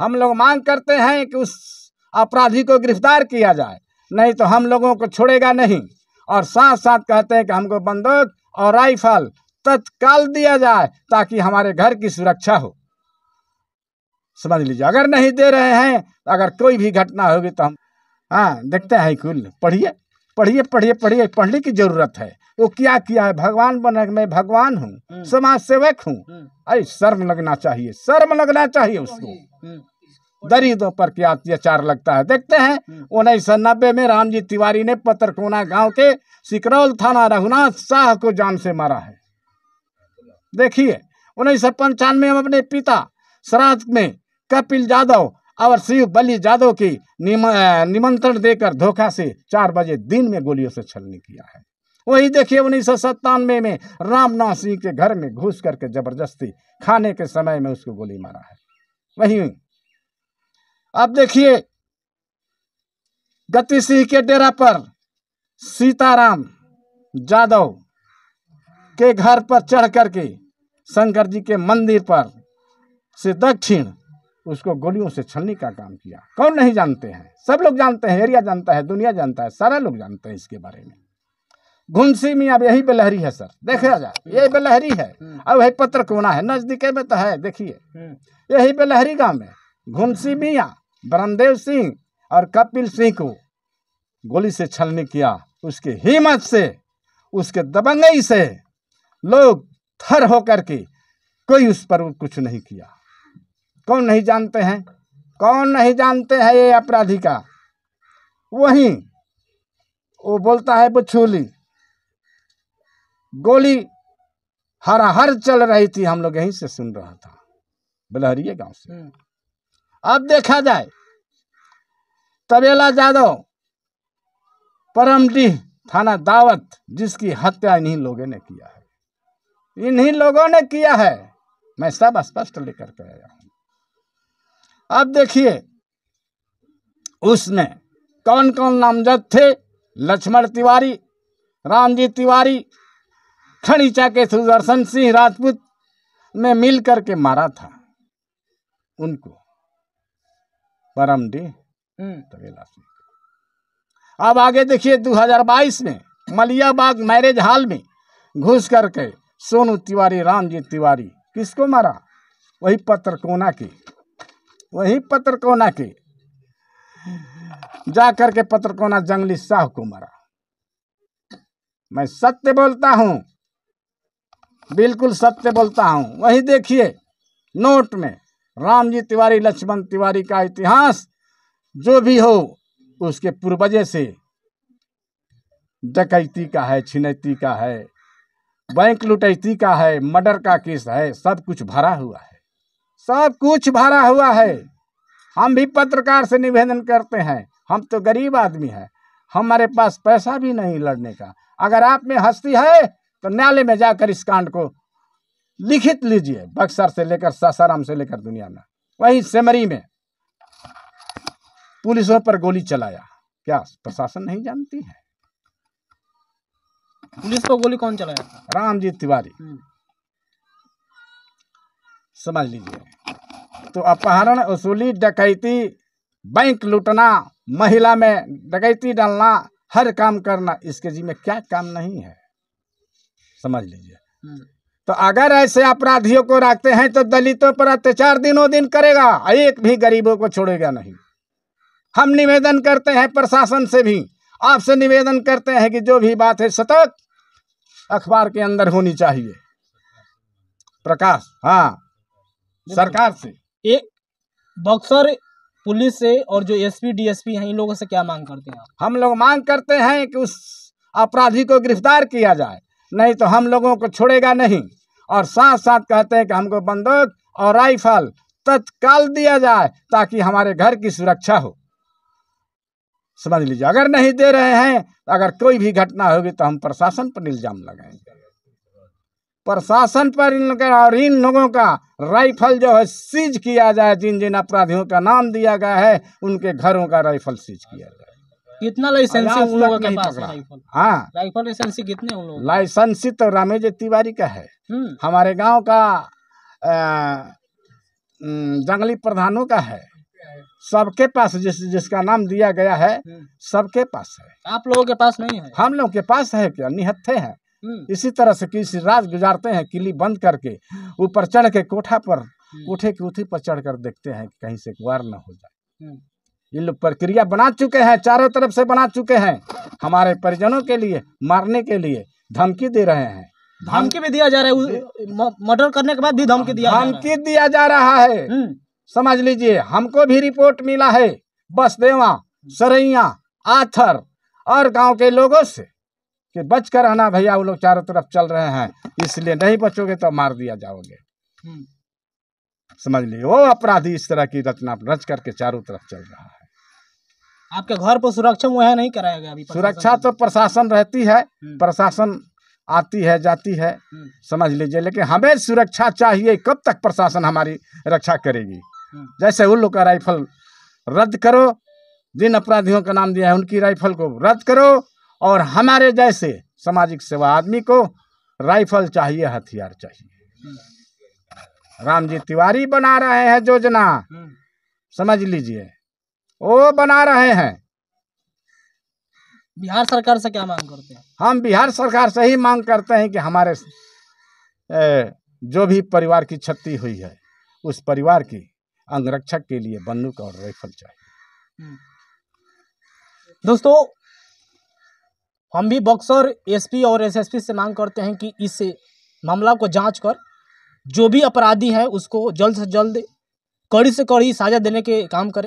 हम लोग मांग करते हैं कि उस अपराधी को गिरफ्तार किया जाए नहीं तो हम लोगों को छोड़ेगा नहीं और साथ साथ कहते हैं कि हमको बंदूक और राइफल तत्काल दिया जाए ताकि हमारे घर की सुरक्षा हो समझ लीजिए अगर नहीं दे रहे हैं अगर कोई भी घटना होगी तो हम हाँ देखते हैं कुल पढ़िए पढ़िए पढ़िए पढ़िए पढ़ने की जरूरत है वो क्या किया है भगवान बने मैं भगवान हूँ हम्म। समाज सेवक हूँ हम्म। अरे शर्म लगना चाहिए शर्म लगना चाहिए उसको हम्म। दरिदों पर क्या अत्याचार लगता है देखते हैं हम्म। उन्नीस सौ नब्बे में रामजी तिवारी ने पत्रकोना गांव के सिकरौल थाना रघुनाथ शाह को जान से मारा है देखिए उन्नीस सौ पंचानवे में अपने पिता श्राद्ध में कपिल जादव और शिव बलि यादव की निमंत्रण देकर धोखा से चार बजे दिन में गोलियों से छलनी किया है वही देखिए उन्नीस सौ सत्तानवे में रामनाथ सिंह के घर में घुस करके जबरदस्ती खाने के समय में उसको गोली मारा है वही अब देखिए गति सिंह के डेरा पर सीताराम जादव के घर पर चढ़ करके शंकर जी के मंदिर पर से दक्षिण उसको गोलियों से छलने का काम किया कौन नहीं जानते हैं सब लोग जानते हैं एरिया जानता है दुनिया जानता है सारा लोग जानते हैं इसके बारे में घुंसी मिया यही बेलहरी है सर देखा जाए यही बेलहरी है हम्म। अब वही पत्र कोना है नजदीके में तो है देखिए हम्म। यही बेलहरी गांव में घुंसी हम्म। मिया ब्रह्मदेव सिंह और कपिल सिंह को गोली से छलनी किया उसके हिम्मत से उसके दबंगई से लोग थर होकर के कोई उस पर कुछ नहीं किया कौन नहीं जानते हैं कौन नहीं जानते हैं ये अपराधी का वही वो बोलता है बछूली गोली हर हर चल रही थी हम लोग यहीं से सुन रहा था बलहरिए गांव से हम्म। अब देखा जाए तबेला जादव परमडीह थाना दावत जिसकी हत्या इन्हीं लोगों ने किया है इन्हीं लोगों ने किया है मैं सब स्पष्ट लेकर के आया हूं अब देखिए उसमें कौन कौन नामजद थे लक्ष्मण तिवारी रामजी तिवारी ठणीचा के सुदर्शन सिंह राजपूत ने मिल करके मारा था उनको परमडी हम्म। तबेला सिंह अब आगे देखिए 2022 में मलियाबाग मैरिज हॉल में घुस करके सोनू तिवारी रामजी तिवारी किसको मारा वही पत्र कोना के वही पत्र कोना के जा करके कोना जंगली शाह को मारा मैं सत्य बोलता हूं बिल्कुल सत्य बोलता हूँ वही देखिए नोट में राम जी तिवारी लक्ष्मण तिवारी का इतिहास जो भी हो उसके पूर्वजे से डकैती का है छिनैती का है बैंक लुटैती का है मर्डर का केस है सब कुछ भरा हुआ है सब कुछ भरा हुआ है हम भी पत्रकार से निवेदन करते हैं हम तो गरीब आदमी हैं हमारे पास पैसा भी नहीं लड़ने का अगर आप में हस्ती है तो न्यायालय में जाकर इस कांड को लिखित लीजिए बक्सर से लेकर सासाराम से लेकर दुनिया में वहीं सेमरी में पुलिसों पर गोली चलाया क्या प्रशासन नहीं जानती है पुलिस को गोली कौन चलाया था रामजीत तिवारी हम्म। समझ लीजिए तो अपहरण वसूली डकैती बैंक लूटना महिला में डकैती डालना हर काम करना इसके जी में क्या काम नहीं है समझ लीजिए हम्म। तो अगर ऐसे अपराधियों को रखते हैं तो दलितों पर अत्याचार दिनों दिन करेगा एक भी गरीबों को छोड़ेगा नहीं हम निवेदन करते हैं प्रशासन से भी आपसे निवेदन करते हैं कि जो भी बात है सतत अखबार के अंदर होनी चाहिए प्रकाश हाँ सरकार से एक बक्सर पुलिस से और जो एसपी डीएसपी हैं इन लोगों से क्या मांग करते हैं हम लोग मांग करते हैं कि उस अपराधी को गिरफ्तार किया जाए नहीं तो हम लोगों को छोड़ेगा नहीं और साथ साथ कहते हैं कि हमको बंदूक और राइफल तत्काल दिया जाए ताकि हमारे घर की सुरक्षा हो समझ लीजिए अगर नहीं दे रहे हैं अगर कोई भी घटना होगी तो हम प्रशासन पर इल्जाम लगाएंगे प्रशासन पर इनका और इन लोगों का राइफल जो है सीज किया जाए जिन जिन अपराधियों का नाम दिया गया है उनके घरों का राइफल सीज किया जाए हाँ। कितना लाइसेंसी उन लोगों के पास हाँ राइफल लाइसेंसी कितने उन लोगों लाइसेंसी तो रामेश तिवारी का है हम्म। हमारे गांव का जंगली प्रधानों का है सबके पास जिस जिसका नाम दिया गया है हम्म। सबके पास है आप लोगों के पास नहीं है हम लोग के पास है क्या निहत्थे हैं हम्म। इसी तरह से किसी राज गुजारते हैं किली बंद करके ऊपर चढ़ के कोठा पर कोठे की उठी पर चढ़ कर देखते हैं कहीं से वार न हो जाए ये लोग प्रक्रिया बना चुके हैं चारों तरफ से बना चुके हैं हमारे परिजनों के लिए मारने के लिए धमकी दे रहे हैं धमकी भी दिया जा रहा है मर्डर करने के बाद भी धमकी दिया धमकी दिया जा रहा है हम्म। समझ लीजिए हमको भी रिपोर्ट मिला है बसदेवा सरैया आथर और गांव के लोगों से कि बच कर रहना भैया वो लोग चारों तरफ चल रहे हैं इसलिए नहीं बचोगे तो मार दिया जाओगे हम्म। समझ लीजिए वो अपराधी इस तरह की रचना रच करके चारों तरफ चल रहा है आपके घर पर सुरक्षा मुहैया नहीं कराया गया अभी सुरक्षा तो प्रशासन रहती है हम्म। प्रशासन आती है जाती है हम्म। समझ लीजिए लेकिन हमें सुरक्षा चाहिए कब तक प्रशासन हमारी रक्षा करेगी हम्म। जैसे उन लोग का राइफल रद्द करो जिन अपराधियों का नाम दिया है उनकी राइफल को रद्द करो और हमारे जैसे सामाजिक सेवा आदमी को राइफल चाहिए हथियार चाहिए राम जी तिवारी बना रहे हैं योजना हम्म। समझ लीजिए वो बना रहे हैं बिहार सरकार से क्या मांग करते हैं हम बिहार सरकार से ही मांग करते हैं कि हमारे ए, जो भी परिवार की क्षति हुई है उस परिवार की अंगरक्षक के लिए बंदूक और राइफल चाहिए हम्म। दोस्तों हम भी बॉक्सर एसपी और एसएसपी से मांग करते हैं कि इस मामला को जांच कर जो भी अपराधी है उसको जल्द से जल्द कड़ी से कड़ी सज़ा देने के काम करें